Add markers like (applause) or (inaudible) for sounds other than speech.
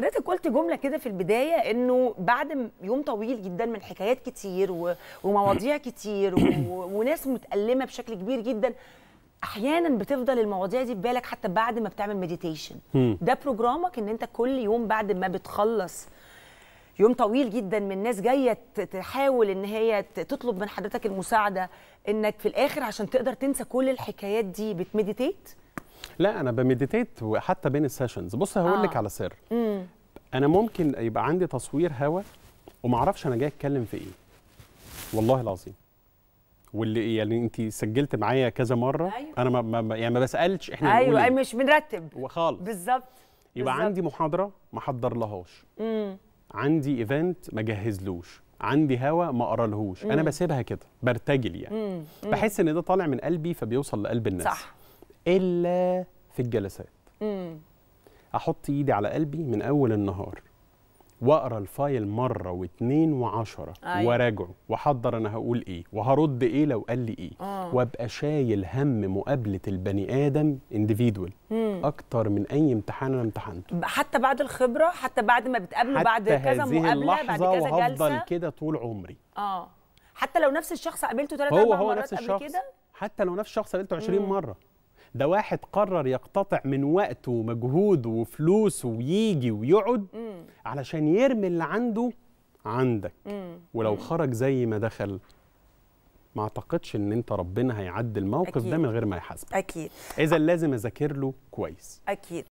حضرتك قلت جمله كده في البدايه انه بعد يوم طويل جدا من حكايات كتير ومواضيع كتير (coughs) وناس متالمه بشكل كبير جدا احيانا بتفضل المواضيع دي في بالك حتى بعد ما بتعمل مديتيشن ده بروجرامك ان انت كل يوم بعد ما بتخلص يوم طويل جدا من ناس جايه تحاول ان هي تطلب من حضرتك المساعده انك في الاخر عشان تقدر تنسى كل الحكايات دي بتمديتيت لا انا بمديتيت وحتى بين السيشنز بص هقول لك آه. على سر مم. انا ممكن يبقى عندي تصوير هوا وما اعرفش انا جاي اتكلم في ايه والله العظيم واللي يعني انت سجلت معايا كذا مره أيوة. انا ما, ما يعني ما بسالش احنا ايوه أي أيوه، مش بنرتب وخالص بالظبط يبقى بالزبط. عندي محاضره ما حضرلهاش عندي ايفنت ما جهزلوش عندي هوا ما قرالهوش انا بسيبها كده برتجل يعني مم. مم. بحس ان ده طالع من قلبي فبيوصل لقلب الناس صح الا في الجلسات مم. احط ايدي على قلبي من اول النهار واقرا الفايل مره واثنين وعشره أيوة. وراجعه واحضر انا هقول ايه وهرد ايه لو قال لي ايه آه. وابقى شايل هم مقابله البني ادم انديفيدوال اكتر من اي امتحان انا امتحنته حتى بعد الخبره حتى بعد ما بتقابله بعد كذا مقابله بعد كذا جلسه وهفضل كده طول عمري اه حتى لو نفس الشخص قابلته ثلاث اربع مرات قبل كده حتى لو نفس الشخص قابلته 20 مم. مره ده واحد قرر يقتطع من وقته ومجهوده وفلوسه ويجي ويقعد مم. علشان يرمي اللي عنده عندك مم. ولو مم. خرج زي ما دخل ما اعتقدش ان انت ربنا هيعدي الموقف أكيد. ده من غير ما يحاسبك اكيد اذا لازم اذاكر له كويس اكيد